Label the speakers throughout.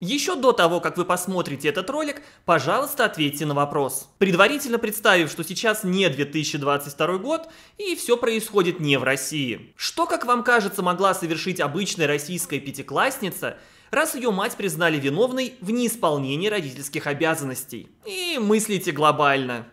Speaker 1: Еще до того, как вы посмотрите этот ролик, пожалуйста, ответьте на вопрос. Предварительно представив, что сейчас не 2022 год и все происходит не в России. Что, как вам кажется, могла совершить обычная российская пятиклассница, раз ее мать признали виновной в неисполнении родительских обязанностей? И мыслите глобально.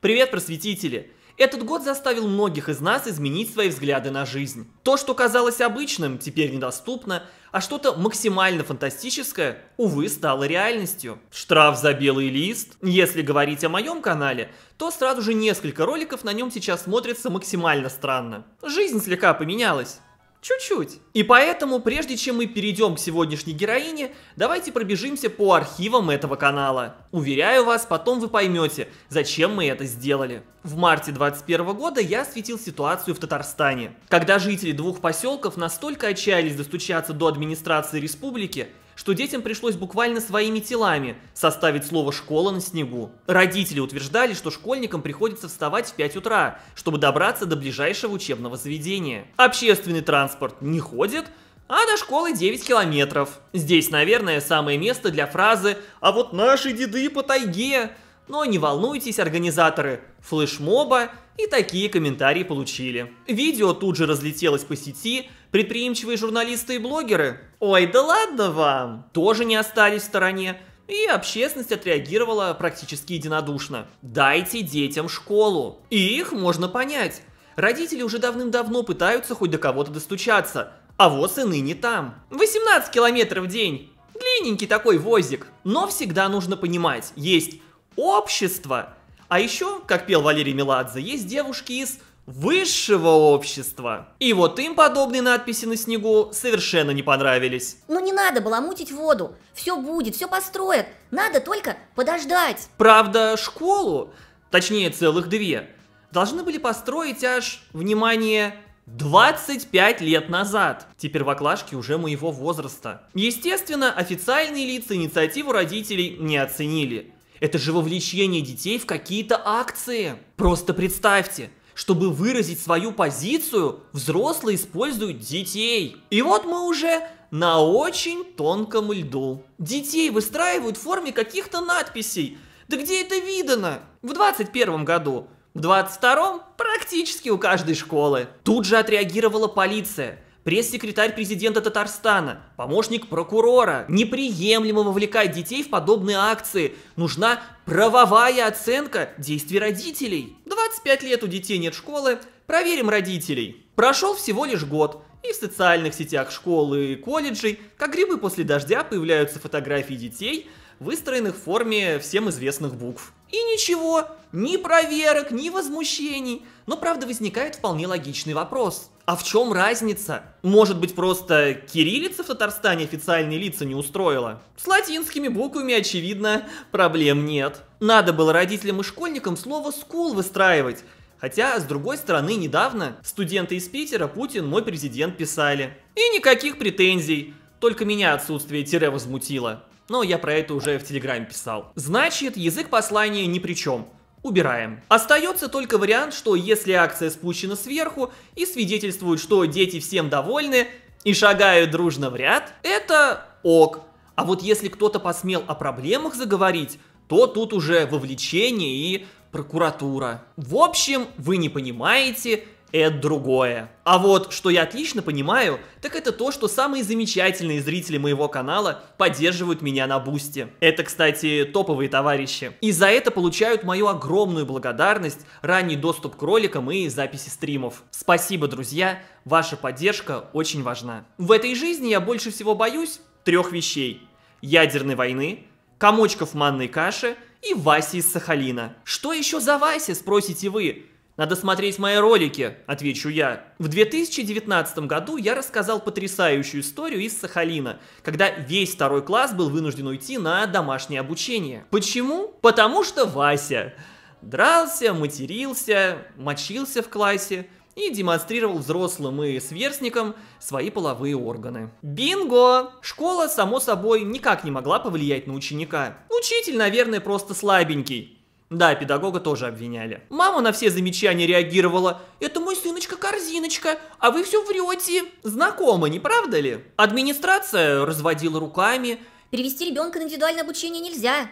Speaker 1: Привет, просветители! Этот год заставил многих из нас изменить свои взгляды на жизнь. То, что казалось обычным, теперь недоступно, а что-то максимально фантастическое, увы, стало реальностью. Штраф за белый лист. Если говорить о моем канале, то сразу же несколько роликов на нем сейчас смотрится максимально странно. Жизнь слегка поменялась. Чуть-чуть. И поэтому, прежде чем мы перейдем к сегодняшней героине, давайте пробежимся по архивам этого канала. Уверяю вас, потом вы поймете, зачем мы это сделали. В марте 21 года я осветил ситуацию в Татарстане, когда жители двух поселков настолько отчаялись достучаться до администрации республики, что детям пришлось буквально своими телами составить слово «школа» на снегу. Родители утверждали, что школьникам приходится вставать в 5 утра, чтобы добраться до ближайшего учебного заведения. Общественный транспорт не ходит, а до школы 9 километров. Здесь, наверное, самое место для фразы «А вот наши деды по тайге!» Но не волнуйтесь, организаторы флешмоба и такие комментарии получили. Видео тут же разлетелось по сети, предприимчивые журналисты и блогеры, ой, да ладно вам, тоже не остались в стороне, и общественность отреагировала практически единодушно. Дайте детям школу. И их можно понять. Родители уже давным-давно пытаются хоть до кого-то достучаться, а вот сыны не там. 18 километров в день. Длинненький такой возик. Но всегда нужно понимать, есть общество, а еще, как пел Валерий Меладзе, есть девушки из высшего общества. И вот им подобные надписи на снегу совершенно не понравились.
Speaker 2: Ну не надо было мутить воду. Все будет, все построят. Надо только
Speaker 1: подождать. Правда, школу, точнее целых две, должны были построить аж, внимание, 25 лет назад. Теперь ваклашки уже моего возраста. Естественно, официальные лица инициативу родителей не оценили. Это же вовлечение детей в какие-то акции. Просто представьте, чтобы выразить свою позицию, взрослые используют детей. И вот мы уже на очень тонком льду. Детей выстраивают в форме каких-то надписей. Да где это видано? В 21 году. В 22-м практически у каждой школы. Тут же отреагировала полиция пресс-секретарь президента Татарстана, помощник прокурора. Неприемлемо вовлекать детей в подобные акции. Нужна правовая оценка действий родителей. 25 лет у детей нет школы, проверим родителей. Прошел всего лишь год, и в социальных сетях школы и колледжей, как грибы после дождя, появляются фотографии детей – выстроенных в форме всем известных букв. И ничего, ни проверок, ни возмущений. Но правда возникает вполне логичный вопрос. А в чем разница? Может быть просто кириллица в Татарстане официальные лица не устроила? С латинскими буквами, очевидно, проблем нет. Надо было родителям и школьникам слово «скул» выстраивать. Хотя, с другой стороны, недавно студенты из Питера «Путин мой президент» писали. И никаких претензий, только меня отсутствие тире возмутило. Но я про это уже в Телеграме писал. Значит, язык послания ни при чем. Убираем. Остается только вариант, что если акция спущена сверху и свидетельствует, что дети всем довольны и шагают дружно в ряд, это ок. А вот если кто-то посмел о проблемах заговорить, то тут уже вовлечение и прокуратура. В общем, вы не понимаете, это другое. А вот, что я отлично понимаю, так это то, что самые замечательные зрители моего канала поддерживают меня на бусте. Это, кстати, топовые товарищи. И за это получают мою огромную благодарность, ранний доступ к роликам и записи стримов. Спасибо, друзья, ваша поддержка очень важна. В этой жизни я больше всего боюсь трех вещей. Ядерной войны, комочков манной каши и Васи из Сахалина. Что еще за Вася, спросите вы? Надо смотреть мои ролики, отвечу я. В 2019 году я рассказал потрясающую историю из Сахалина, когда весь второй класс был вынужден уйти на домашнее обучение. Почему? Потому что Вася дрался, матерился, мочился в классе и демонстрировал взрослым и сверстникам свои половые органы. Бинго! Школа, само собой, никак не могла повлиять на ученика. Учитель, наверное, просто слабенький. Да, педагога тоже обвиняли. Мама на все замечания реагировала. Это мой сыночка-корзиночка, а вы все врете. Знакомо, не правда ли? Администрация разводила руками. Перевести ребенка на индивидуальное обучение нельзя.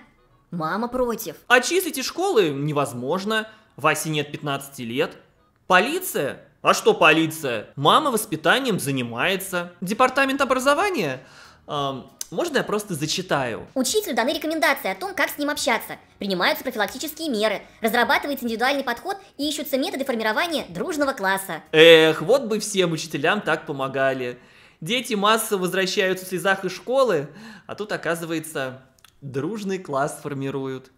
Speaker 1: Мама против. Очистить из школы невозможно. Васе нет 15 лет. Полиция? А что полиция? Мама воспитанием занимается. Департамент образования? Эм, можно я просто зачитаю?
Speaker 2: Учителю даны рекомендации о том, как с ним общаться. Принимаются профилактические меры, разрабатывается индивидуальный подход и ищутся методы формирования дружного класса.
Speaker 1: Эх, вот бы всем учителям так помогали. Дети массово возвращаются в слезах из школы, а тут, оказывается, дружный класс формируют.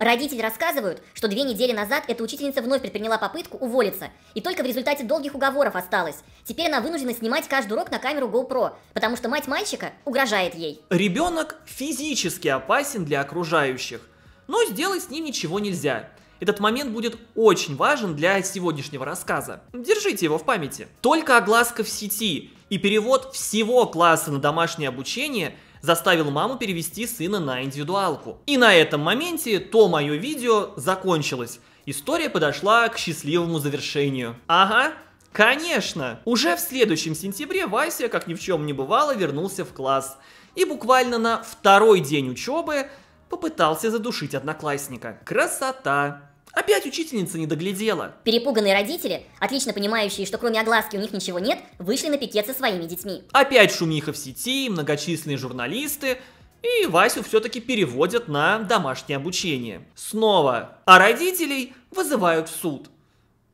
Speaker 2: Родители рассказывают, что две недели назад эта учительница вновь предприняла попытку уволиться, и только в результате долгих уговоров осталась. Теперь она вынуждена снимать каждый урок на камеру GoPro, потому что мать мальчика угрожает ей.
Speaker 1: Ребенок физически опасен для окружающих, но сделать с ним ничего нельзя. Этот момент будет очень важен для сегодняшнего рассказа. Держите его в памяти. Только огласка в сети и перевод всего класса на домашнее обучение – заставил маму перевести сына на индивидуалку. И на этом моменте то мое видео закончилось. История подошла к счастливому завершению. Ага, конечно! Уже в следующем сентябре Вася, как ни в чем не бывало, вернулся в класс. И буквально на второй день учебы попытался задушить одноклассника. Красота! Опять учительница не доглядела.
Speaker 2: Перепуганные родители, отлично понимающие, что кроме огласки у них ничего нет, вышли на пикет со своими детьми.
Speaker 1: Опять шумиха в сети, многочисленные журналисты, и Васю все-таки переводят на домашнее обучение. Снова. А родителей вызывают в суд.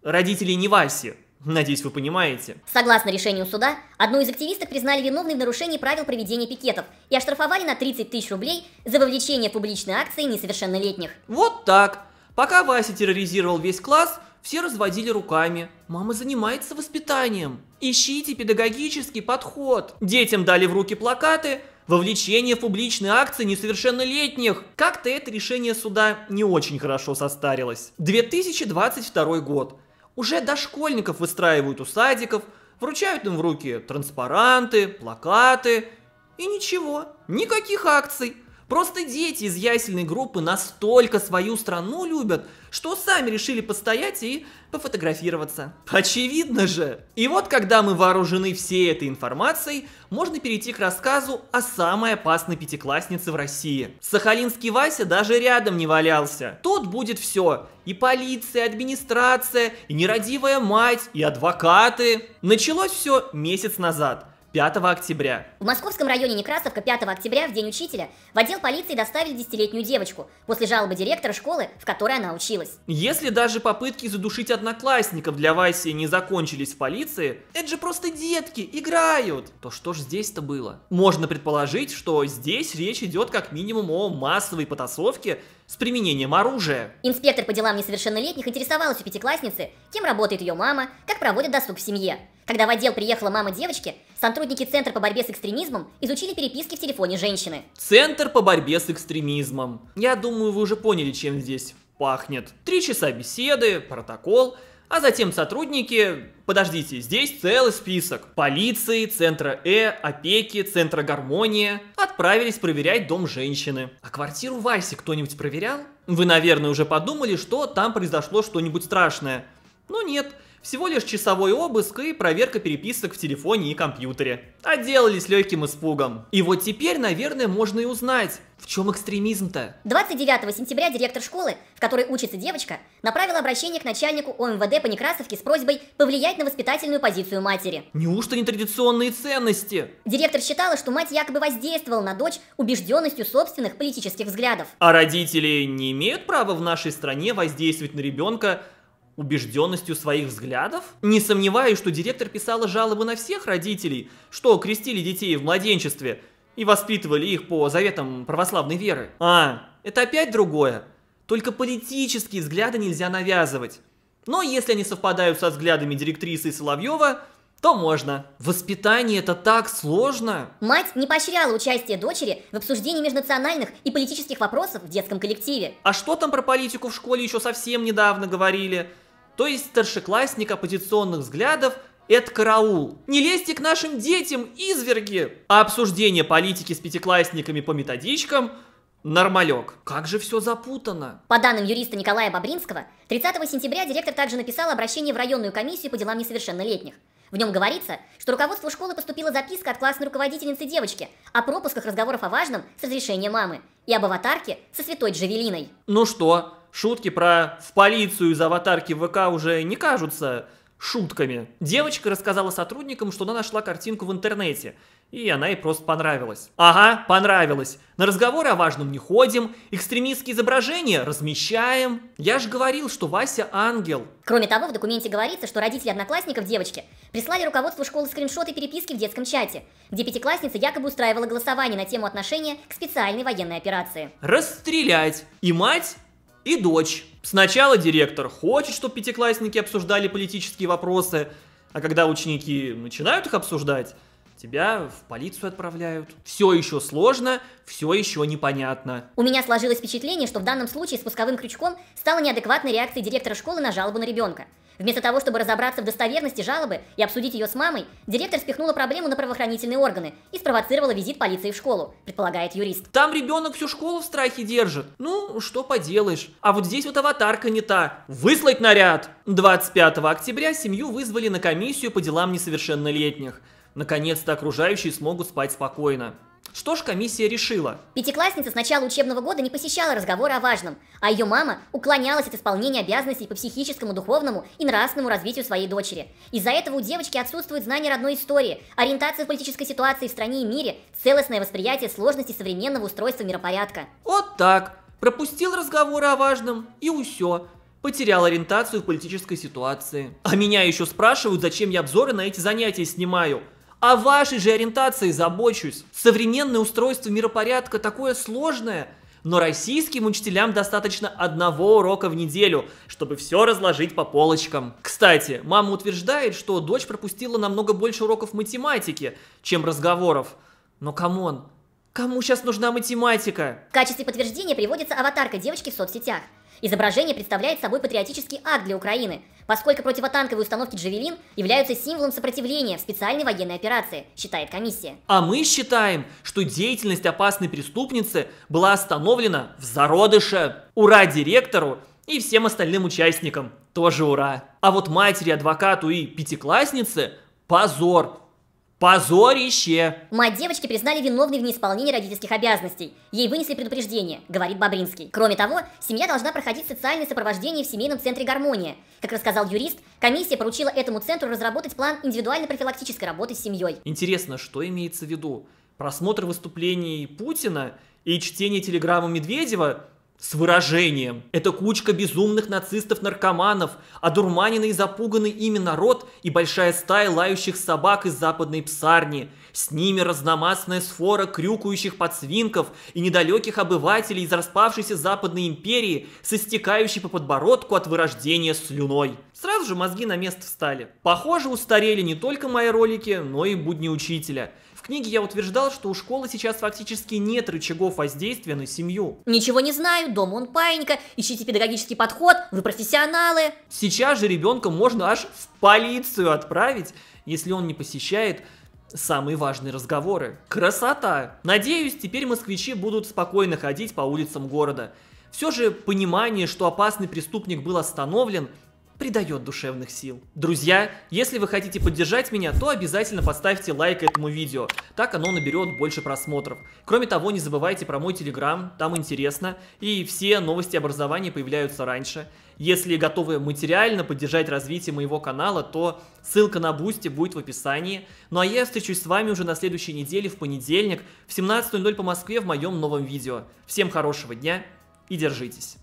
Speaker 1: Родителей не Васи, Надеюсь, вы понимаете.
Speaker 2: Согласно решению суда, одну из активисток признали виновной в нарушении правил проведения пикетов и оштрафовали на 30 тысяч рублей за вовлечение в публичные акции несовершеннолетних.
Speaker 1: Вот так. Пока Вася терроризировал весь класс, все разводили руками. Мама занимается воспитанием. Ищите педагогический подход. Детям дали в руки плакаты, Вовлечение в публичные акции несовершеннолетних. Как-то это решение суда не очень хорошо состарилось. 2022 год. Уже дошкольников выстраивают у садиков, вручают им в руки транспаранты, плакаты. И ничего, никаких акций. Просто дети из ясельной группы настолько свою страну любят, что сами решили постоять и пофотографироваться. Очевидно же! И вот когда мы вооружены всей этой информацией, можно перейти к рассказу о самой опасной пятикласснице в России. Сахалинский Вася даже рядом не валялся. Тут будет все. И полиция, и администрация, и нерадивая мать, и адвокаты. Началось все месяц назад – 5 октября.
Speaker 2: В московском районе Некрасовка 5 октября, в день учителя, в отдел полиции доставили десятилетнюю девочку после жалобы директора школы, в которой она училась.
Speaker 1: Если даже попытки задушить одноклассников для Васи не закончились в полиции, это же просто детки, играют. То что ж здесь-то было? Можно предположить, что здесь речь идет как минимум о массовой потасовке с применением оружия.
Speaker 2: Инспектор по делам несовершеннолетних интересовалась у пятиклассницы, кем работает ее мама, как проводит досуг в семье. Когда в отдел приехала мама девочки, сотрудники Центра по борьбе с экстремизмом изучили переписки в телефоне женщины.
Speaker 1: Центр по борьбе с экстремизмом. Я думаю, вы уже поняли, чем здесь пахнет. Три часа беседы, протокол – а затем сотрудники, подождите, здесь целый список. Полиции, Центра Э, опеки, Центра Гармония отправились проверять дом женщины. А квартиру Васи кто-нибудь проверял? Вы, наверное, уже подумали, что там произошло что-нибудь страшное. Но ну нет, всего лишь часовой обыск и проверка переписок в телефоне и компьютере. Отделались а легким испугом. И вот теперь, наверное, можно и узнать, в чем экстремизм-то?
Speaker 2: 29 сентября директор школы, в которой учится девочка, направил обращение к начальнику ОМВД по Некрасовке с просьбой повлиять на воспитательную позицию матери. Неужто
Speaker 1: нетрадиционные ценности?
Speaker 2: Директор считала, что мать якобы воздействовала на дочь убежденностью собственных политических взглядов.
Speaker 1: А родители не имеют права в нашей стране воздействовать на ребенка убежденностью своих взглядов? Не сомневаюсь, что директор писала жалобы на всех родителей, что крестили детей в младенчестве и воспитывали их по заветам православной веры. А, это опять другое. Только политические взгляды нельзя навязывать. Но если они совпадают со взглядами директрисы Соловьева, то можно. Воспитание это так сложно.
Speaker 2: Мать не поощряла участие дочери в обсуждении межнациональных и политических
Speaker 1: вопросов в детском коллективе. А что там про политику в школе еще совсем недавно говорили? то есть старшеклассник оппозиционных взглядов, это караул. Не лезьте к нашим детям, изверги! А обсуждение политики с пятиклассниками по методичкам Нормалек. Как же все запутано.
Speaker 2: По данным юриста Николая Бобринского, 30 сентября директор также написал обращение в районную комиссию по делам несовершеннолетних. В нем говорится, что руководству школы поступила записка от классной руководительницы девочки о пропусках разговоров о важном с разрешения мамы и об аватарке со святой Джавелиной.
Speaker 1: Ну что, шутки про «в полицию из аватарки ВК» уже не кажутся шутками. Девочка рассказала сотрудникам, что она нашла картинку в интернете. И она ей просто понравилась. Ага, понравилась. На разговоры о важном не ходим, экстремистские изображения размещаем. Я же говорил, что Вася ангел. Кроме
Speaker 2: того, в документе говорится, что родители одноклассников девочки прислали руководству школы скриншоты переписки в детском чате, где пятиклассница якобы устраивала голосование на тему отношения к специальной военной операции.
Speaker 1: Расстрелять. И мать и дочь. Сначала директор хочет, чтобы пятиклассники обсуждали политические вопросы, а когда ученики начинают их обсуждать, тебя в полицию отправляют. Все еще сложно, все еще непонятно.
Speaker 2: У меня сложилось впечатление, что в данном случае спусковым крючком стала неадекватная реакция директора школы на жалобу на ребенка. Вместо того, чтобы разобраться в достоверности жалобы и обсудить ее с мамой, директор спихнула проблему на правоохранительные органы и спровоцировала визит полиции в школу, предполагает юрист.
Speaker 1: Там ребенок всю школу в страхе держит. Ну, что поделаешь. А вот здесь вот аватарка не та. Выслать наряд! 25 октября семью вызвали на комиссию по делам несовершеннолетних. Наконец-то окружающие смогут спать спокойно. Что ж комиссия решила?
Speaker 2: Пятиклассница с начала учебного года не посещала разговоры о важном, а ее мама уклонялась от исполнения обязанностей по психическому, духовному и нравственному развитию своей дочери. Из-за этого у девочки отсутствует знание родной истории, ориентация в политической ситуации в стране и мире, целостное восприятие сложности современного устройства миропорядка. Вот
Speaker 1: так. Пропустил разговоры о важном и усё потерял ориентацию в политической ситуации. А меня еще спрашивают, зачем я обзоры на эти занятия снимаю. О вашей же ориентации забочусь. Современное устройство миропорядка такое сложное, но российским учителям достаточно одного урока в неделю, чтобы все разложить по полочкам. Кстати, мама утверждает, что дочь пропустила намного больше уроков математики, чем разговоров. Но камон, Кому сейчас нужна математика?
Speaker 2: В качестве подтверждения приводится аватарка девочки в соцсетях. Изображение представляет собой патриотический акт для Украины, поскольку противотанковые установки «Джавелин» являются символом сопротивления в специальной военной операции, считает комиссия.
Speaker 1: А мы считаем, что деятельность опасной преступницы была остановлена в зародыше. Ура директору и всем остальным участникам. Тоже ура. А вот матери, адвокату и пятикласснице – позор. Позорище!
Speaker 2: Мать девочки признали виновной в неисполнении родительских обязанностей. Ей вынесли предупреждение, говорит Бобринский. Кроме того, семья должна проходить социальное сопровождение в семейном центре «Гармония». Как рассказал юрист, комиссия поручила этому центру разработать план индивидуальной профилактической работы с семьей.
Speaker 1: Интересно, что имеется в виду? Просмотр выступлений Путина и чтение телеграммы Медведева с выражением. Это кучка безумных нацистов-наркоманов, одурманенный и запуганный ими народ и большая стая лающих собак из западной псарни – с ними разномастная сфора крюкающих подсвинков и недалеких обывателей из распавшейся Западной империи, состекающей по подбородку от вырождения слюной. Сразу же мозги на место встали. Похоже, устарели не только мои ролики, но и будни учителя. В книге я утверждал, что у школы сейчас фактически нет рычагов воздействия на семью. Ничего
Speaker 2: не знаю, дома он паинька, ищите педагогический подход, вы профессионалы.
Speaker 1: Сейчас же ребенка можно аж в полицию отправить, если он не посещает самые важные разговоры. Красота! Надеюсь, теперь москвичи будут спокойно ходить по улицам города. Все же понимание, что опасный преступник был остановлен – придает душевных сил. Друзья, если вы хотите поддержать меня, то обязательно поставьте лайк этому видео, так оно наберет больше просмотров. Кроме того, не забывайте про мой телеграм, там интересно, и все новости образования появляются раньше. Если готовы материально поддержать развитие моего канала, то ссылка на Бусти будет в описании. Ну а я встречусь с вами уже на следующей неделе в понедельник в 17.00 по Москве в моем новом видео. Всем хорошего дня и держитесь!